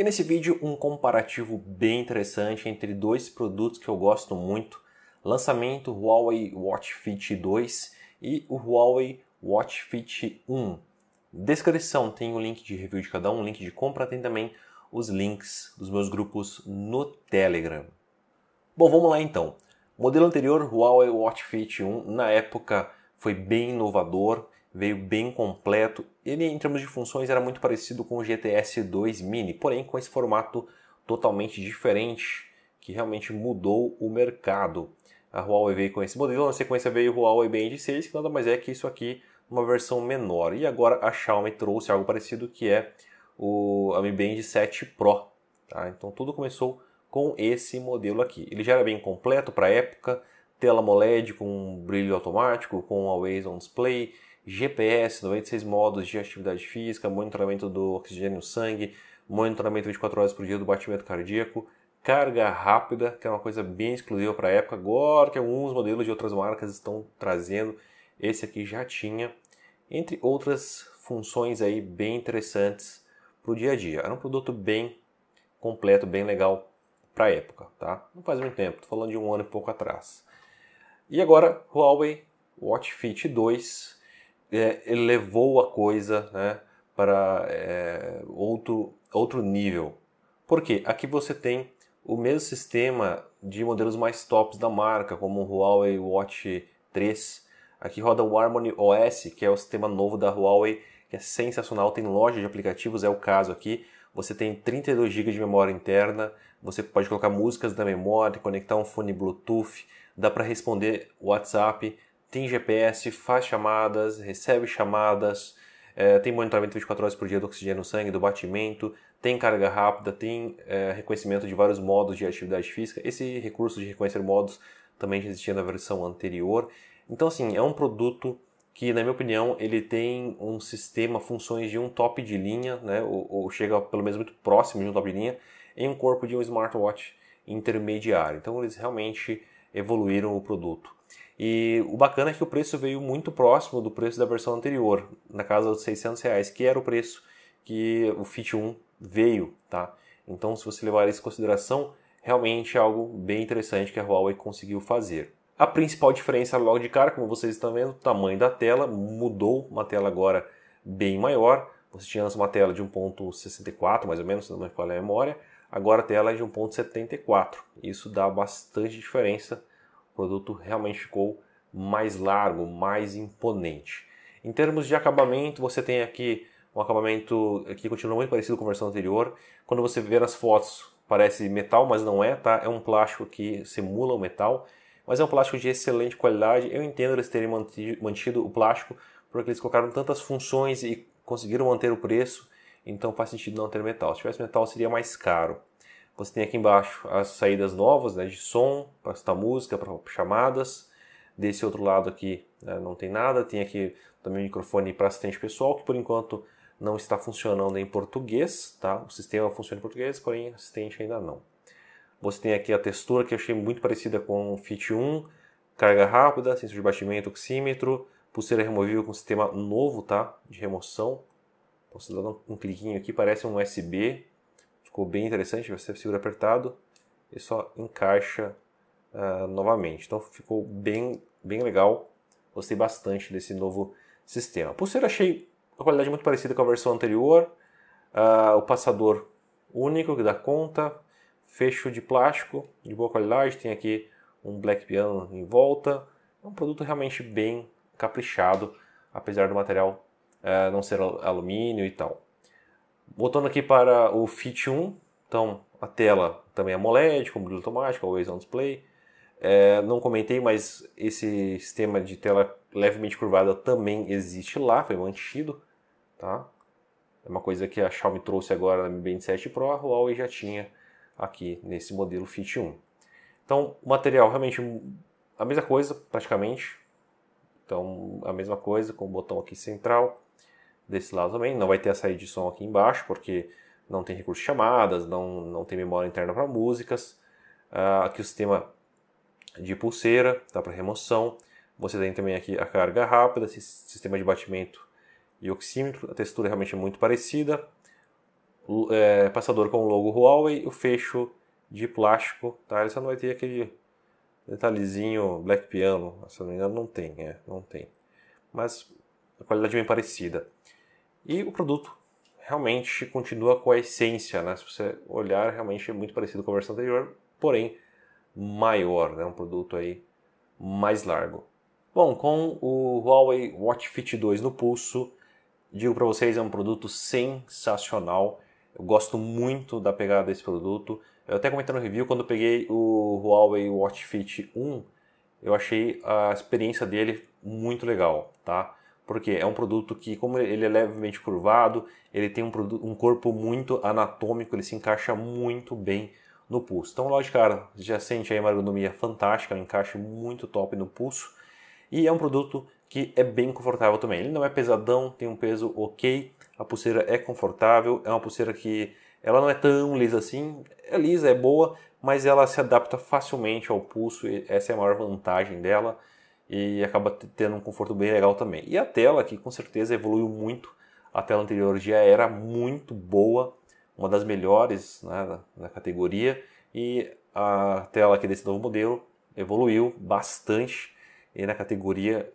E nesse vídeo um comparativo bem interessante entre dois produtos que eu gosto muito, lançamento Huawei Watch Fit 2 e o Huawei Watch Fit 1. Descrição tem o um link de review de cada um, link de compra, tem também os links dos meus grupos no Telegram. Bom, vamos lá então. modelo anterior, Huawei Watch Fit 1, na época foi bem inovador veio bem completo. Ele, em termos de funções, era muito parecido com o GTS 2 Mini, porém com esse formato totalmente diferente, que realmente mudou o mercado. A Huawei veio com esse modelo, na sequência veio o Huawei Band 6, que nada mais é que isso aqui, uma versão menor. E agora a Xiaomi trouxe algo parecido, que é o Mi Band 7 Pro. Tá? Então tudo começou com esse modelo aqui. Ele já era bem completo para a época, tela AMOLED com brilho automático, com Always On Display, GPS, 96 modos de atividade física, monitoramento do oxigênio no sangue, monitoramento 24 horas por dia do batimento cardíaco, carga rápida, que é uma coisa bem exclusiva para a época, agora que alguns modelos de outras marcas estão trazendo, esse aqui já tinha, entre outras funções aí bem interessantes para o dia a dia. Era um produto bem completo, bem legal para a época, tá? Não faz muito tempo, tô falando de um ano e pouco atrás. E agora, Huawei Watch Fit 2, é, elevou a coisa né, para é, outro, outro nível. Por quê? Aqui você tem o mesmo sistema de modelos mais tops da marca, como o Huawei Watch 3. Aqui roda o Harmony OS, que é o sistema novo da Huawei, que é sensacional, tem loja de aplicativos, é o caso aqui. Você tem 32 GB de memória interna, você pode colocar músicas da memória, conectar um fone Bluetooth, dá para responder WhatsApp, tem GPS, faz chamadas, recebe chamadas, é, tem monitoramento 24 horas por dia do oxigênio no sangue, do batimento, tem carga rápida, tem é, reconhecimento de vários modos de atividade física. Esse recurso de reconhecer modos também já existia na versão anterior. Então, assim, é um produto que, na minha opinião, ele tem um sistema, funções de um top de linha, né, ou, ou chega pelo menos muito próximo de um top de linha, em um corpo de um smartwatch intermediário. Então, eles realmente evoluíram o produto. E o bacana é que o preço veio muito próximo do preço da versão anterior, na casa dos 600 reais, que era o preço que o Fit 1 veio, tá? Então, se você levar isso em consideração, realmente é algo bem interessante que a Huawei conseguiu fazer. A principal diferença logo de cara, como vocês estão vendo, o tamanho da tela mudou, uma tela agora bem maior. Você tinha antes uma tela de 1.64, mais ou menos, se não me falha a memória. Agora a tela é de 1.74. Isso dá bastante diferença produto realmente ficou mais largo, mais imponente. Em termos de acabamento, você tem aqui um acabamento que continua muito parecido com a versão anterior. Quando você vê nas fotos, parece metal, mas não é, tá? É um plástico que simula o metal, mas é um plástico de excelente qualidade. Eu entendo eles terem mantido o plástico porque eles colocaram tantas funções e conseguiram manter o preço, então faz sentido não ter metal. Se tivesse metal seria mais caro. Você tem aqui embaixo as saídas novas né, de som, para escutar música, para chamadas. Desse outro lado aqui né, não tem nada. Tem aqui também o microfone para assistente pessoal, que por enquanto não está funcionando em português. Tá? O sistema funciona em português, porém assistente ainda não. Você tem aqui a textura que eu achei muito parecida com o Fit 1, carga rápida, sensor de batimento, oxímetro, pulseira removível com sistema novo tá? de remoção. Então, você dá um cliquinho aqui, parece um USB Ficou bem interessante, você segura apertado e só encaixa uh, novamente. Então ficou bem, bem legal, gostei bastante desse novo sistema. pulseira achei a qualidade muito parecida com a versão anterior, uh, o passador único que dá conta, fecho de plástico de boa qualidade, tem aqui um black piano em volta. É um produto realmente bem caprichado, apesar do material uh, não ser alumínio e tal. Voltando aqui para o Fit 1, então a tela também é AMOLED, com brilho automático, always on display. É, não comentei, mas esse sistema de tela levemente curvada também existe lá, foi mantido, tá? É uma coisa que a Xiaomi trouxe agora na Mi Band 7 Pro, a Huawei já tinha aqui nesse modelo Fit 1. Então, o material realmente a mesma coisa, praticamente. Então, a mesma coisa com o botão aqui central desse lado também. Não vai ter a saída de som aqui embaixo, porque não tem recurso de chamadas, não, não tem memória interna para músicas. Uh, aqui o sistema de pulseira, tá para remoção. Você tem também aqui a carga rápida, sistema de batimento e oxímetro. A textura é realmente é muito parecida. é, passador com o logo Huawei, o fecho de plástico, tá? Ele só não vai ter aquele detalhezinho black piano, se não me engano não tem, é, não tem. Mas a qualidade é bem parecida. E o produto realmente continua com a essência, né? Se você olhar, realmente é muito parecido com a versão anterior, porém maior, né? Um produto aí mais largo. Bom, com o Huawei Watch Fit 2 no pulso, digo para vocês, é um produto sensacional. Eu gosto muito da pegada desse produto. Eu até comentei no review, quando eu peguei o Huawei Watch Fit 1, eu achei a experiência dele muito legal, tá? porque é um produto que, como ele é levemente curvado, ele tem um, produto, um corpo muito anatômico, ele se encaixa muito bem no pulso. Então, lógico, cara, já sente aí uma ergonomia fantástica, um encaixe muito top no pulso. E é um produto que é bem confortável também. Ele não é pesadão, tem um peso ok, a pulseira é confortável, é uma pulseira que ela não é tão lisa assim, é lisa, é boa, mas ela se adapta facilmente ao pulso e essa é a maior vantagem dela e acaba tendo um conforto bem legal também. E a tela aqui com certeza evoluiu muito. A tela anterior já era muito boa, uma das melhores né, da, da categoria e a tela aqui desse novo modelo evoluiu bastante e na categoria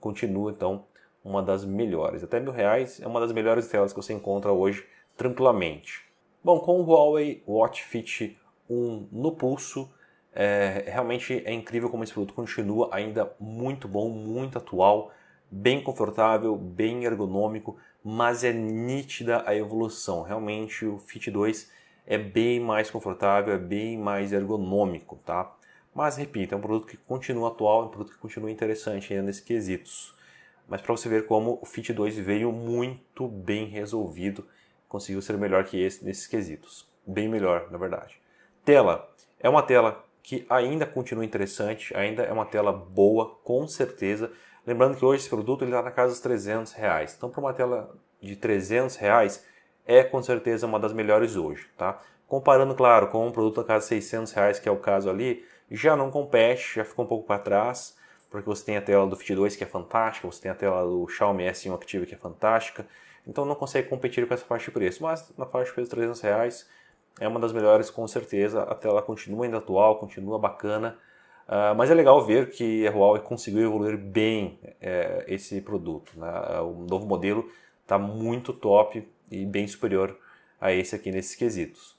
continua então uma das melhores. Até mil reais é uma das melhores telas que você encontra hoje tranquilamente. Bom, com o Huawei Watch Fit 1 no pulso, é, realmente é incrível como esse produto continua ainda muito bom, muito atual, bem confortável, bem ergonômico, mas é nítida a evolução. Realmente o Fit 2 é bem mais confortável, é bem mais ergonômico, tá? Mas repito, é um produto que continua atual, é um produto que continua interessante ainda nesses quesitos. Mas para você ver como o Fit 2 veio muito bem resolvido, conseguiu ser melhor que esse nesses quesitos. Bem melhor, na verdade. Tela. É uma tela que ainda continua interessante, ainda é uma tela boa, com certeza. Lembrando que hoje esse produto está na casa dos 300 reais. Então, para uma tela de 300 reais, é com certeza uma das melhores hoje, tá? Comparando, claro, com um produto da casa de 600 reais, que é o caso ali, já não compete, já ficou um pouco para trás, porque você tem a tela do Fit 2 que é fantástica, você tem a tela do Xiaomi S1 Active que é fantástica, então não consegue competir com essa faixa de preço. Mas na faixa de preço de 300 reais, é uma das melhores com certeza. A tela continua ainda atual, continua bacana. Uh, mas é legal ver que a Huawei conseguiu evoluir bem é, esse produto. Né? Ah, o novo modelo está muito top e bem superior a esse aqui nesses quesitos.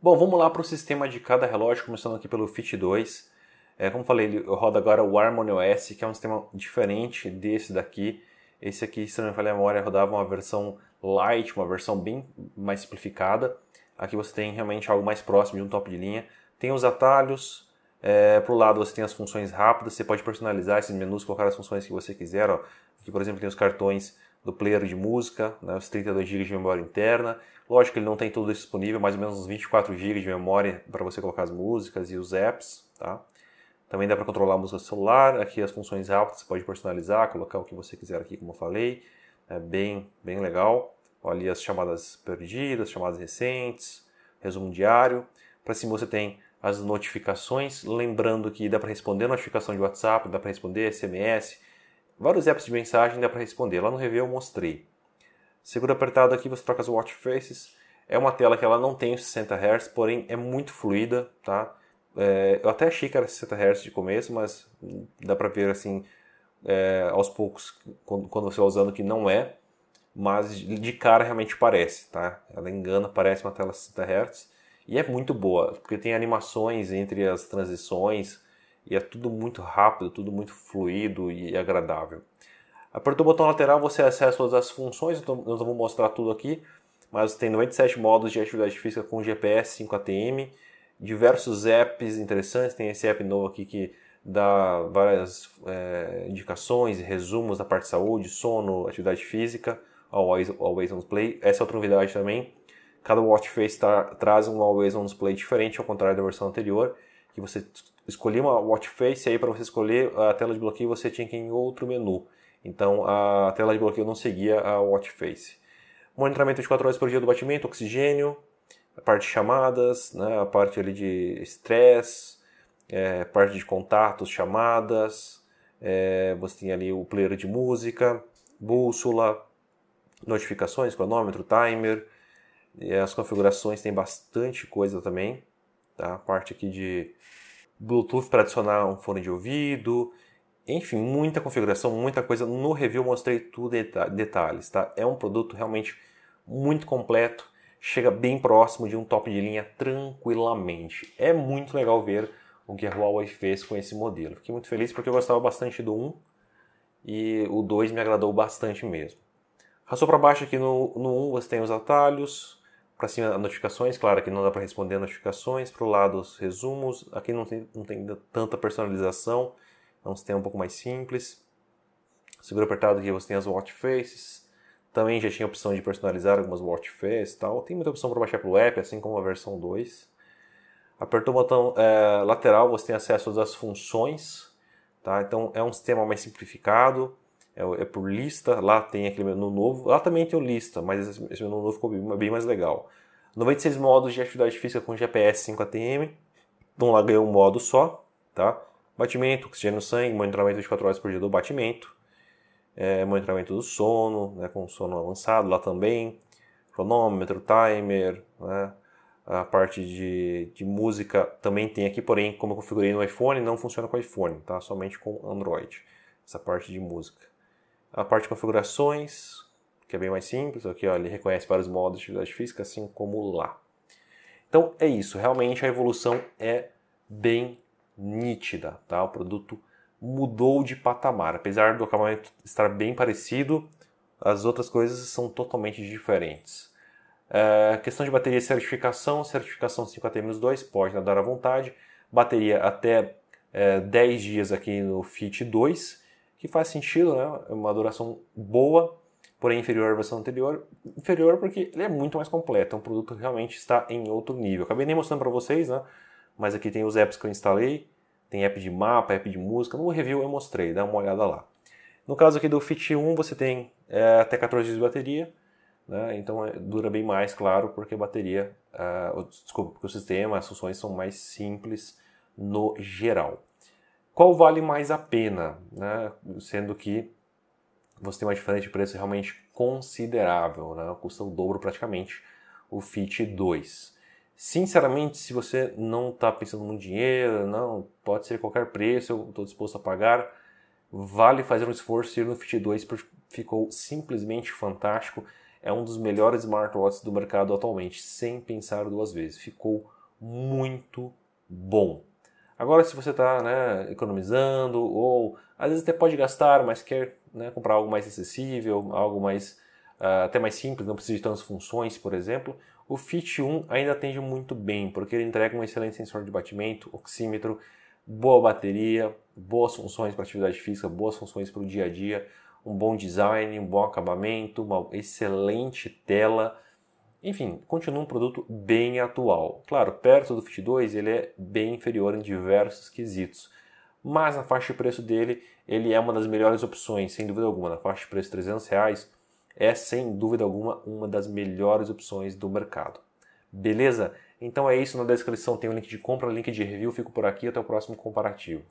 Bom, vamos lá para o sistema de cada relógio, começando aqui pelo Fit 2. É, como falei, ele roda agora o Harmony OS, que é um sistema diferente desse daqui. Esse aqui, se não me falha a memória, rodava uma versão light, uma versão bem mais simplificada. Aqui você tem realmente algo mais próximo de um top de linha. Tem os atalhos. É, para o lado você tem as funções rápidas. Você pode personalizar esses menus, colocar as funções que você quiser. Ó. Aqui, por exemplo, tem os cartões do player de música, né, os 32 GB de memória interna. Lógico que ele não tem tudo disponível, mais ou menos uns 24 GB de memória para você colocar as músicas e os apps. Tá? Também dá para controlar a música celular. Aqui as funções rápidas você pode personalizar, colocar o que você quiser aqui, como eu falei. É bem, bem legal ali as chamadas perdidas, chamadas recentes, resumo diário. Para cima você tem as notificações, lembrando que dá para responder notificação de WhatsApp, dá para responder SMS, vários apps de mensagem dá para responder. Lá no review eu mostrei. Segura apertado aqui, você troca as watch faces. É uma tela que ela não tem os 60 Hz, porém é muito fluida, tá? É, eu até achei que era 60 Hz de começo, mas dá para ver assim é, aos poucos quando, quando você vai usando que não é mas de cara realmente parece, tá? Ela engana, parece uma tela 60 Hz e é muito boa, porque tem animações entre as transições e é tudo muito rápido, tudo muito fluido e agradável. Apertou o botão lateral, você acessa todas as funções, então eu não vou mostrar tudo aqui, mas tem 97 modos de atividade física com GPS 5 ATM, diversos apps interessantes, tem esse app novo aqui que dá várias é, indicações e resumos da parte de saúde, sono, atividade física. Always, Always On Play. Essa é outra novidade também. Cada watch face tra traz um Always On Play diferente, ao contrário da versão anterior, que você escolhia uma watch face e aí para você escolher a tela de bloqueio você tinha que ir em outro menu. Então a tela de bloqueio não seguia a watch face. Monitoramento 4 horas por dia do batimento, oxigênio, a parte de chamadas, né, a parte ali de estresse, é, parte de contatos, chamadas, é, você tem ali o player de música, bússola, notificações, cronômetro, timer, as configurações tem bastante coisa também, tá? A parte aqui de Bluetooth para adicionar um fone de ouvido, enfim, muita configuração, muita coisa. No review mostrei tudo deta detalhes, tá? É um produto realmente muito completo, chega bem próximo de um top de linha tranquilamente. É muito legal ver o que a Huawei fez com esse modelo. Fiquei muito feliz porque eu gostava bastante do 1 e o 2 me agradou bastante mesmo. Passou para baixo aqui no, no 1, você tem os atalhos, para cima notificações, claro, aqui não dá para responder notificações, para o lado os resumos, aqui não tem, não tem tanta personalização, é um sistema um pouco mais simples. segura apertado aqui você tem as watch faces, também já tinha a opção de personalizar algumas watch faces e tal, tem muita opção para baixar para o app, assim como a versão 2. Apertou o botão é, lateral, você tem acesso às funções, tá? então é um sistema mais simplificado, é, é, por lista, lá tem aquele menu novo, lá também tem o lista, mas esse menu novo ficou bem, mais legal. 96 modos de atividade física com GPS 5ATM, então lá ganhou um modo só, tá? Batimento, oxigênio no sangue, monitoramento 4 horas por dia do batimento, é, monitoramento do sono, né, com sono avançado lá também, cronômetro, timer, né? A parte de, de música também tem aqui, porém, como eu configurei no iPhone, não funciona com iPhone, tá? Somente com Android, essa parte de música. A parte de configurações, que é bem mais simples, aqui ó, ele reconhece vários modos de atividade física, assim como lá. Então é isso, realmente a evolução é bem nítida, tá? O produto mudou de patamar, apesar do acabamento estar bem parecido, as outras coisas são totalmente diferentes. Eh, questão de bateria e certificação, certificação 5ATM2 pode nadar à vontade, bateria até uh, eh, 10 dias aqui no FIT 2, que faz sentido, né? É uma duração boa, porém inferior à versão anterior. Inferior porque ele é muito mais completo, é um produto que realmente está em outro nível. Acabei nem mostrando para vocês, né? Mas aqui tem os apps que eu instalei, tem app de mapa, app de música. No review eu mostrei, dá uma olhada lá. No caso aqui do Fit 1, você tem é, até 14 dias de bateria, né? então é, dura bem mais, claro, porque a bateria, eh, desculpa, porque o sistema, as funções são mais simples no geral qual vale mais a pena, né? sendo que você tem uma diferença de preço realmente considerável, né? custa o dobro praticamente o Fit 2. Sinceramente, se você não está pensando no dinheiro, não, pode ser qualquer preço, eu estou disposto a pagar, vale fazer um esforço e ir no Fit 2, porque ficou simplesmente fantástico. É um dos melhores smartwatches do mercado atualmente, sem pensar duas vezes. Ficou muito bom. Agora, se você está né, economizando ou às vezes até pode gastar, mas quer né, comprar algo mais acessível, algo mais uh, até mais simples, não precisa de tantas funções, por exemplo, o Fit 1 ainda atende muito bem, porque ele entrega um excelente sensor de batimento, oxímetro, boa bateria, boas funções para atividade física, boas funções para o dia a dia, um bom design, um bom acabamento, uma excelente tela enfim, continua um produto bem atual. Claro, perto do Fit 2 ele é bem inferior em diversos quesitos, mas na faixa de preço dele ele é uma das melhores opções, sem dúvida alguma. Na faixa de preço de 300 reais é sem dúvida alguma uma das melhores opções do mercado. Beleza? Então é isso, na descrição tem o link de compra, link de review, fico por aqui, até o próximo comparativo.